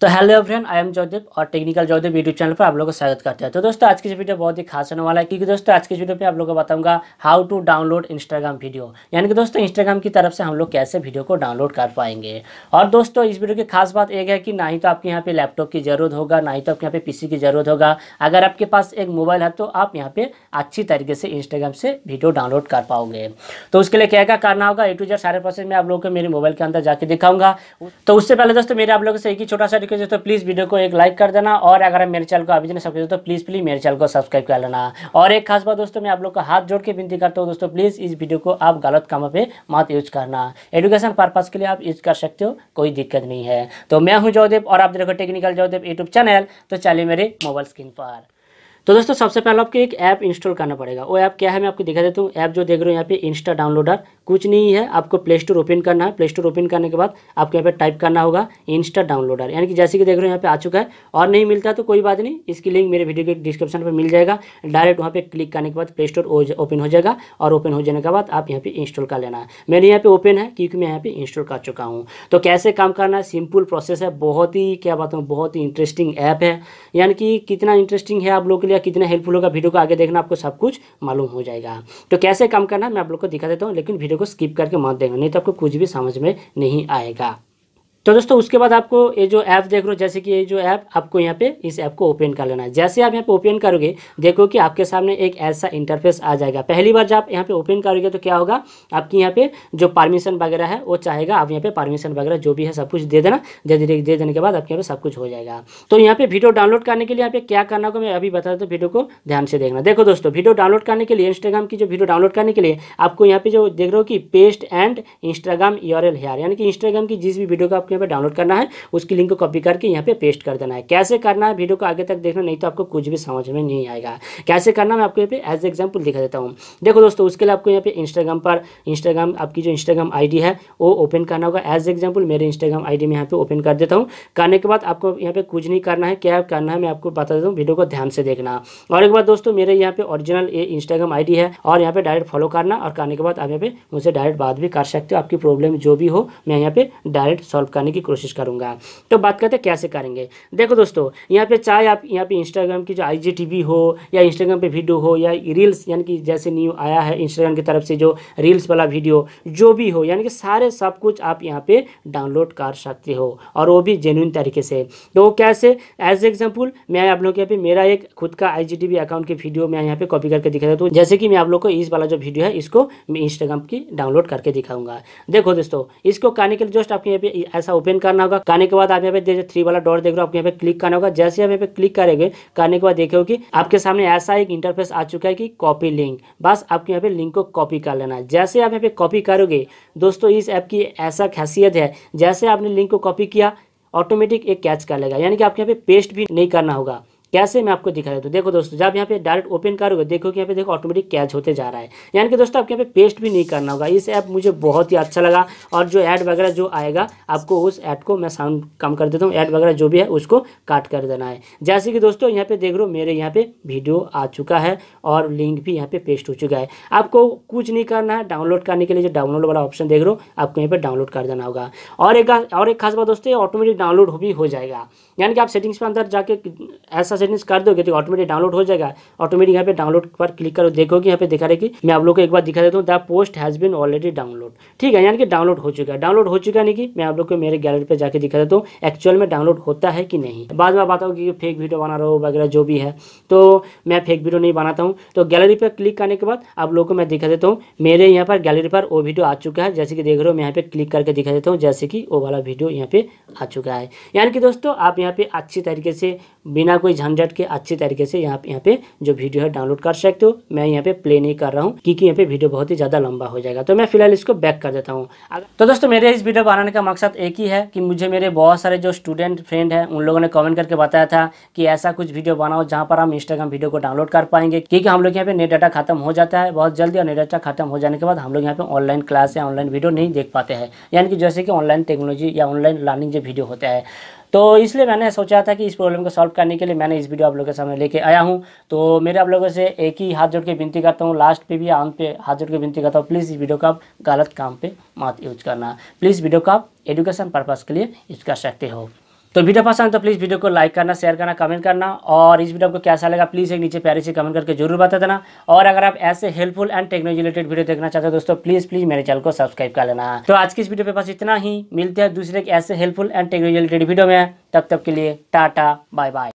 तो hello everyone I am Jaidev और technical Jaydev YouTube channel पर आप लोगों का स्वागत करते हैं तो दोस्तों आज की वीडियो बहुत ही खास होने वाला है क्योंकि दोस्तों आज की वीडियो पे आप लोगों को बताऊंगा how to download Instagram video यानी कि दोस्तों इंस्टाग्राम की तरफ से हम लोग कैसे वीडियो को डाउनलोड कर पाएंगे और दोस्तों इस वीडियो की खास बात एक है कि ना ही तो आपके यहाँ पे लैपटॉप की जरूरत होगा ना ही तो आपके यहाँ पे पी की जरूरत होगा अगर आपके पास एक मोबाइल है तो आप यहाँ पे अच्छी तरीके से इंस्टाग्राम से वीडियो डाउनलोड कर पाओगे तो उसके लिए क्या क्या करना होगा ए टू जेड सारे प्रोसेस में आप लोगों को मेरे मोबाइल के अंदर जाके दिखाऊंगा तो उससे पहले दोस्तों मेरे आप लोगों से एक ही छोटा सा के दोस्तों प्लीज़ वीडियो को एक लाइक कर देना और अगर आप मेरे चैनल को अभी नहीं तो प्लीज़ प्लीज़ मेरे चैनल को सब्सक्राइब कर लेना और एक खास बात दोस्तों मैं आप लोग का हाथ जोड़ के विनती करता हूँ दोस्तों प्लीज़ इस वीडियो को आप गलत कामों पर मत यूज़ करना एडुकेशन पर्पज़ के लिए आप यूज़ कर सकते हो कोई दिक्कत नहीं है तो मैं हूँ जयदेव और आप देखो टेक्निकल जयदेव यूट्यूब चैनल तो चलिए मेरे मोबाइल स्क्रीन पर तो दोस्तों सबसे पहले आपको एक ऐप इंस्टॉल करना पड़ेगा वो ऐप क्या है मैं आपको दिखा देता हूँ ऐप जो देख रहे हो यहाँ पे इंस्टा डाउनलोडर कुछ नहीं है आपको प्ले स्टोर ओपन करना है प्ले स्टोर ओपन करने के बाद आपको यहाँ पे टाइप करना होगा इंस्टा डाउनलोडर यानी कि जैसे कि देख रहे हो यहाँ पे आ चुका है और नहीं मिलता तो कोई बात नहीं इसकी लिंक मेरे वीडियो के डिस्क्रिप्शन पर मिल जाएगा डायरेक्ट वहाँ पर क्लिक करने के बाद प्ले स्टोर ओपन हो जाएगा और ओपन हो जाने के बाद आप यहाँ पर इंस्टॉल कर लेना है मेरे यहाँ पर ओपन है क्योंकि मैं यहाँ पर इंस्टॉल कर चुका हूँ तो कैसे काम करना है सिंपल प्रोसेस है बहुत ही क्या बात हूँ बहुत ही इंटरेस्टिंग ऐप है यानी कि कितना इंटरेस्टिंग है आप लोग हेल्पफुल कितना हेल्पफुल होगा वीडियो को आगे देखना आपको सब कुछ मालूम हो जाएगा तो कैसे काम करना मैं आप लोग को दिखा देता हूँ लेकिन वीडियो को स्किप करके मत देखना नहीं तो आपको कुछ भी समझ में नहीं आएगा तो दोस्तों उसके बाद आपको ये जो ऐप देख रहे हो जैसे कि ये जो ऐप आपको यहाँ पे इस ऐप को ओपन कर लेना है जैसे आप यहाँ पे ओपन करोगे देखो कि आपके सामने एक ऐसा इंटरफेस आ जाएगा पहली बार जब आप यहाँ पे ओपन करोगे तो क्या होगा आपकी यहाँ पे जो परमिशन वगैरह है वो चाहेगा आप यहाँ पे परमिशन वगैरह जो भी है सब कुछ दे देना दे दे, दे देने के बाद आपके यहाँ पे सब कुछ हो जाएगा तो यहाँ पे वीडियो डाउनलोड करने के लिए यहाँ पे क्या करना होगा मैं अभी बता देता हूँ वीडियो को ध्यान से देखना देखो दोस्तों वीडियो डाउनलोड करने के लिए इंस्टाग्राम की जो वीडियो डाउनलोड करने के लिए आपको यहाँ पे जो देख रहे हो कि paste and Instagram URL यानी कि इंस्टाग्राम की जिस भी वीडियो का आपको यहाँ पर डाउनलोड करना है उसकी लिंक को कॉपी करके यहाँ पे पेस्ट कर देना है कैसे करना है वीडियो को आगे तक देखना नहीं तो आपको कुछ भी समझ में नहीं आएगा कैसे करना मैं आपको यहाँ पे एज एग्जाम्पल दिखा देता हूँ देखो दोस्तों उसके लिए आपको यहाँ पे इंस्टाग्राम पर इंस्टाग्राम आपकी जो इंस्टाग्राम आई है वो ओपन करना होगा एज एग्जाम्पल मेरे इंस्टाग्राम आई में यहाँ पे ओपन कर देता हूँ करने के बाद आपको यहाँ पे कुछ नहीं करना है क्या करना है मैं आपको बता देता हूँ वीडियो को ध्यान से देखना और एक बार दोस्तों मेरे यहाँ पे ओरिजिनल ये इंस्टाग्राम आई है और यहाँ पे डायरेक्ट फॉलो करना और करने के बाद आप यहाँ पे मुझसे डायरेक्ट बात भी कर सकते हो आपकी प्रॉब्लम जो भी हो मैं यहाँ पे डायरेक्ट सॉल्व कर करने की कोशिश करूँगा तो बात करते हैं कैसे करेंगे देखो दोस्तों यहाँ पे चाहे आप यहाँ पे इंस्टाग्राम की जो आई हो या इंस्टाग्राम पे वीडियो हो या रील्स यानी कि जैसे न्यू आया है इंस्टाग्राम की तरफ से जो रील्स वाला वीडियो जो भी हो यानी कि सारे सब कुछ आप यहाँ पे डाउनलोड कर सकते हो और वो भी जेन्यून तरीके से तो कैसे एज एग्जाम्पल मैं आप लोग के यहाँ पे मेरा एक खुद का आई अकाउंट की वीडियो मैं यहाँ पे कॉपी करके दिखा देता हूँ तो जैसे कि मैं आप लोग को इस वाला जो वीडियो है इसको मैं इंस्टाग्राम की डाउनलोड करके दिखाऊंगा देखो दोस्तों इसको करने के लिए जस्ट आपके यहाँ पे ऐसा ऐसा ओपन करना होगा करने के बाद आप यहाँ पे जैसे थ्री वाला डॉट देख रहे हो आपको यहाँ पे क्लिक करना होगा जैसे आप यहाँ पे क्लिक करेंगे करने के बाद देखो कि आपके सामने ऐसा एक इंटरफेस आ चुका है कि कॉपी लिंक बस आपको यहाँ पे लिंक को कॉपी कर लेना है जैसे आप यहाँ पे कॉपी करोगे दोस्तों इस ऐप की ऐसा खासियत है जैसे आपने लिंक को कॉपी किया ऑटोमेटिक एक कैच कर लेगा यानी कि आपके यहाँ पे पेस्ट भी नहीं करना होगा कैसे मैं आपको दिखा देता हूँ देखो दोस्तों जब यहाँ पे डायरेक्ट ओपन करोगे देखो कि यहाँ पे देखो ऑटोमेटिक कैच होते जा रहा है यानी कि दोस्तों आपके यहाँ पे पेस्ट भी नहीं करना होगा इस ऐप मुझे बहुत ही अच्छा लगा और जो ऐड वगैरह जो आएगा आपको उस ऐड को मैं साउंड कम कर देता हूँ ऐड वगैरह जो भी है उसको काट कर देना है जैसे कि दोस्तों यहाँ पे देख रो मेरे यहाँ पे वीडियो आ चुका है और लिंक भी यहाँ पे पेस्ट हो चुका है आपको कुछ नहीं करना है डाउनलोड करने के लिए जो डाउनलोड वाला ऑप्शन देख रो आपको यहाँ पे डाउनलोड कर देना होगा और एक और एक खास बात दोस्तों ऑटोमेटिक डाउनलोड भी हो जाएगा यानी कि आप सेटिंग्स पर अंदर जाके ऐसा सेटिंग्स कर दोगे तो ऑटोमेटिक डाउनलोड हो जाएगा ऑटोमेटिक यहाँ पे डाउनलोड पर क्लिक करो देखोगे यहाँ पे दिखा रहे कि मैं आप लोग को एक बार दिखा देता हूँ the post has been already download ठीक है यानी कि डाउनलोड हो चुका है डाउनलोड हो चुका नहीं कि मैं आप लोग को मेरे गैलरी पर जाकर दिखा देता हूँ एक्चुअल में डाउनलोड होता है कि नहीं बाद में बताऊँ कि फेक वीडियो बना रहा हो वगैरह जो भी है तो मैं फेक वीडियो नहीं बनाता हूँ तो गैलरी पर क्लिक करने के बाद आप लोग को मैं दिखा देता हूँ मेरे यहाँ पर गैलरी पर वो वीडियो आ चुका है जैसे कि देख रहे हो मैं यहाँ पे क्लिक करके दिखा देता हूँ जैसे कि वो वाला वीडियो यहाँ पे आ चुका है यानी कि दोस्तों आप यहाँ पे अच्छी तरीके से बिना कोई झंझट के अच्छी तरीके से यहाँ यहाँ पे जो वीडियो है डाउनलोड कर सकते हो मैं यहाँ पे प्ले नहीं कर रहा हूँ क्योंकि यहाँ पे वीडियो बहुत ही ज़्यादा लंबा हो जाएगा तो मैं फिलहाल इसको बैक कर देता हूँ तो दोस्तों मेरे इस वीडियो बनाने का मकसद एक ही है कि मुझे मेरे बहुत सारे जो स्टूडेंट फ्रेंड हैं उन लोगों ने कमेंट करके बताया था कि ऐसा कुछ वीडियो बनाओ जहाँ पर हम इंस्टाग्राम वीडियो को डाउनलोड कर पाएंगे क्योंकि हम लोग यहाँ पे नेट डाटा खत्म हो जाता है बहुत जल्दी और नेट डाटा खत्म हो जाने के बाद हम लोग यहाँ पे ऑनलाइन क्लास या ऑनलाइन वीडियो नहीं देख पाते हैं यानी कि जैसे कि ऑनलाइन टेक्नोलॉजी या ऑनलाइन लर्निंग जो वीडियो होता है तो इसलिए मैंने सोचा था कि इस प्रॉब्लम को सॉल्व करने के लिए मैंने इस वीडियो आप लोगों के सामने लेके आया हूँ तो मेरे आप लोगों से एक ही हाथ जोड़ के विनती करता हूँ लास्ट पे भी आम पे हाथ जोड़ के विनती करता हूँ प्लीज़ इस वीडियो का आप गलत काम पे मत यूज करना प्लीज़ वीडियो का आप पर्पज़ के लिए यूज कर सकते हो तो वीडियो पसंद तो प्लीज़ वीडियो को लाइक करना शेयर करना कमेंट करना और इस वीडियो को कैसा लगा प्लीज़ एक नीचे प्यारे से कमेंट करके जरूर बता देना और अगर आप ऐसे helpful and technology related video देखना चाहते हो दोस्तों प्लीज़ प्लीज़ मेरे चैनल को सब्सक्राइब कर लेना तो आज की इस वीडियो पे बस इतना ही मिलते हैं दूसरे एक ऐसे helpful and technology related video में तब तक के लिए टाटा बाय बाय